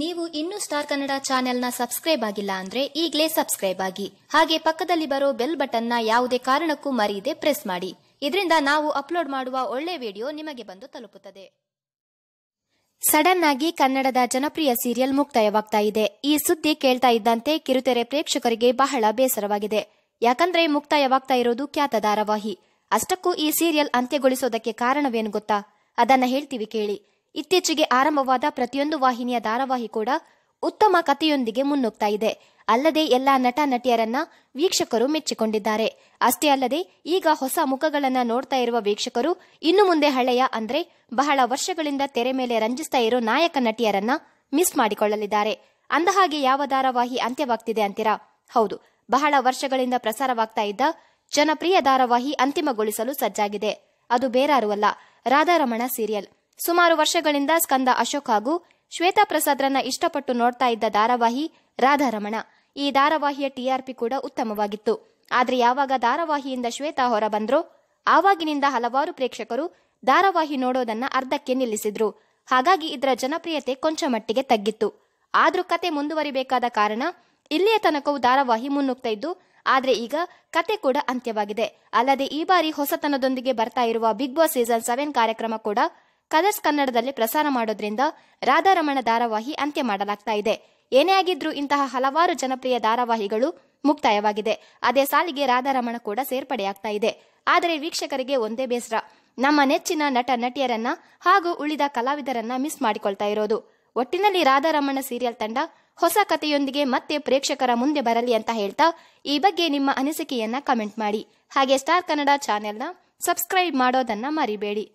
ನೀವು ಇನ್ನೂ ಸ್ಟಾರ್ ಕನ್ನಡ ಚಾನೆಲ್ನ ಸಬ್ಸ್ಕ್ರೈಬ್ ಆಗಿಲ್ಲ ಅಂದ್ರೆ ಈಗಲೇ ಸಬ್ಸ್ಕ್ರೈಬ್ ಆಗಿ ಹಾಗೆ ಪಕ್ಕದಲ್ಲಿ ಬರೋ ಬೆಲ್ ಬಟನ್ನ ಯಾವುದೇ ಕಾರಣಕ್ಕೂ ಮರೆಯದೆ ಪ್ರೆಸ್ ಮಾಡಿ ಇದರಿಂದ ನಾವು ಅಪ್ಲೋಡ್ ಮಾಡುವ ಒಳ್ಳೆ ವಿಡಿಯೋ ನಿಮಗೆ ಬಂದು ತಲುಪುತ್ತದೆ ಸಡನ್ ಆಗಿ ಕನ್ನಡದ ಜನಪ್ರಿಯ ಸೀರಿಯಲ್ ಮುಕ್ತಾಯವಾಗ್ತಾ ಇದೆ ಈ ಸುದ್ದಿ ಕೇಳ್ತಾ ಇದ್ದಂತೆ ಕಿರುತೆರೆ ಪ್ರೇಕ್ಷಕರಿಗೆ ಬಹಳ ಬೇಸರವಾಗಿದೆ ಯಾಕಂದ್ರೆ ಮುಕ್ತಾಯವಾಗ್ತಾ ಇರೋದು ಖ್ಯಾತ ಧಾರಾವಾಹಿ ಅಷ್ಟಕ್ಕೂ ಈ ಸೀರಿಯಲ್ ಅಂತ್ಯಗೊಳಿಸೋದಕ್ಕೆ ಕಾರಣವೇನು ಗೊತ್ತಾ ಅದನ್ನ ಹೇಳ್ತೀವಿ ಕೇಳಿ ಇತ್ತೀಚೆಗೆ ಆರಂಭವಾದ ಪ್ರತಿಯೊಂದು ವಾಹಿನಿಯ ಧಾರಾವಾಹಿ ಕೂಡ ಉತ್ತಮ ಕಥೆಯೊಂದಿಗೆ ಮುನ್ನುಗ್ತಾ ಇದೆ ಅಲ್ಲದೆ ಎಲ್ಲಾ ನಟ ನಟಿಯರನ್ನ ವೀಕ್ಷಕರು ಮೆಚ್ಚಿಕೊಂಡಿದ್ದಾರೆ ಅಷ್ಟೇ ಅಲ್ಲದೆ ಈಗ ಹೊಸ ಮುಖಗಳನ್ನ ನೋಡ್ತಾ ಇರುವ ವೀಕ್ಷಕರು ಇನ್ನು ಮುಂದೆ ಹಳೆಯ ಅಂದ್ರೆ ಬಹಳ ವರ್ಷಗಳಿಂದ ತೆರೆ ಮೇಲೆ ರಂಜಿಸ್ತಾ ಇರೋ ನಾಯಕ ನಟಿಯರನ್ನ ಮಿಸ್ ಮಾಡಿಕೊಳ್ಳಲಿದ್ದಾರೆ ಅಂದಹಾಗೆ ಯಾವ ಧಾರಾವಾಹಿ ಅಂತ್ಯವಾಗ್ತಿದೆ ಅಂತೀರಾ ಹೌದು ಬಹಳ ವರ್ಷಗಳಿಂದ ಪ್ರಸಾರವಾಗ್ತಾ ಇದ್ದ ಜನಪ್ರಿಯ ಧಾರಾವಾಹಿ ಅಂತಿಮಗೊಳಿಸಲು ಸಜ್ಜಾಗಿದೆ ಅದು ಅಲ್ಲ ರಾಧಾರಮಣ ಸೀರಿಯಲ್ ಸುಮಾರು ವರ್ಷಗಳಿಂದ ಸ್ಕಂದ ಅಶೋಕ್ ಹಾಗೂ ಶ್ವೇತಾ ಪ್ರಸಾದ್ರನ್ನ ಇಷ್ಟಪಟ್ಟು ನೋಡ್ತಾ ಇದ್ದ ಧಾರಾವಾಹಿ ರಾಧಾರಮಣ ಈ ಧಾರಾವಾಹಿಯ ಟಿಆರ್ಪಿ ಕೂಡ ಉತ್ತಮವಾಗಿತ್ತು ಆದ್ರೆ ಯಾವಾಗ ಧಾರಾವಾಹಿಯಿಂದ ಶ್ವೇತಾ ಹೊರ ಬಂದ್ರೋ ಆವಾಗಿನಿಂದ ಹಲವಾರು ಪ್ರೇಕ್ಷಕರು ಧಾರಾವಾಹಿ ನೋಡೋದನ್ನ ಅರ್ಧಕ್ಕೆ ನಿಲ್ಲಿಸಿದ್ರು ಹಾಗಾಗಿ ಇದರ ಜನಪ್ರಿಯತೆ ಕೊಂಚ ಮಟ್ಟಿಗೆ ತಗ್ಗಿತ್ತು ಆದ್ರೂ ಕತೆ ಮುಂದುವರಿಬೇಕಾದ ಕಾರಣ ಇಲ್ಲಿಯ ತನಕವೂ ಧಾರಾವಾಹಿ ಮುನ್ನುಗ್ತಾ ಇದ್ದು ಆದ್ರೆ ಈಗ ಕತೆ ಕೂಡ ಅಂತ್ಯವಾಗಿದೆ ಅಲ್ಲದೆ ಈ ಬಾರಿ ಹೊಸತನದೊಂದಿಗೆ ಬರ್ತಾ ಇರುವ ಬಿಗ್ ಬಾಸ್ ಸೀಸನ್ ಸೆವೆನ್ ಕಾರ್ಯಕ್ರಮ ಕೂಡ ಕಲರ್ಸ್ ಕನ್ನಡದಲ್ಲಿ ಪ್ರಸಾರ ಮಾಡೋದ್ರಿಂದ ರಾಧಾರಮಣ ಧಾರಾವಾಹಿ ಅಂತ್ಯ ಮಾಡಲಾಗ್ತಾ ಇದೆ ಏನೇ ಆಗಿದ್ರೂ ಇಂತಹ ಹಲವಾರು ಜನಪ್ರಿಯ ಧಾರಾವಾಹಿಗಳು ಮುಕ್ತಾಯವಾಗಿದೆ ಅದೇ ಸಾಲಿಗೆ ರಾಧಾರಮಣ ಕೂಡ ಸೇರ್ಪಡೆಯಾಗ್ತಾ ಇದೆ ಆದರೆ ವೀಕ್ಷಕರಿಗೆ ಒಂದೇ ಬೇಸರ ನಮ್ಮ ನೆಚ್ಚಿನ ನಟ ನಟಿಯರನ್ನ ಹಾಗೂ ಉಳಿದ ಕಲಾವಿದರನ್ನ ಮಿಸ್ ಮಾಡಿಕೊಳ್ತಾ ಇರೋದು ಒಟ್ಟಿನಲ್ಲಿ ರಾಧಾರಮಣ ಸೀರಿಯಲ್ ತಂಡ ಹೊಸ ಕಥೆಯೊಂದಿಗೆ ಮತ್ತೆ ಪ್ರೇಕ್ಷಕರ ಮುಂದೆ ಬರಲಿ ಅಂತ ಹೇಳ್ತಾ ಈ ಬಗ್ಗೆ ನಿಮ್ಮ ಅನಿಸಿಕೆಯನ್ನ ಕಮೆಂಟ್ ಮಾಡಿ ಹಾಗೆ ಸ್ಟಾರ್ ಕನ್ನಡ ಚಾನೆಲ್ನ ಸಬ್ಸ್ಕ್ರೈಬ್ ಮಾಡೋದನ್ನ ಮರಿಬೇಡಿ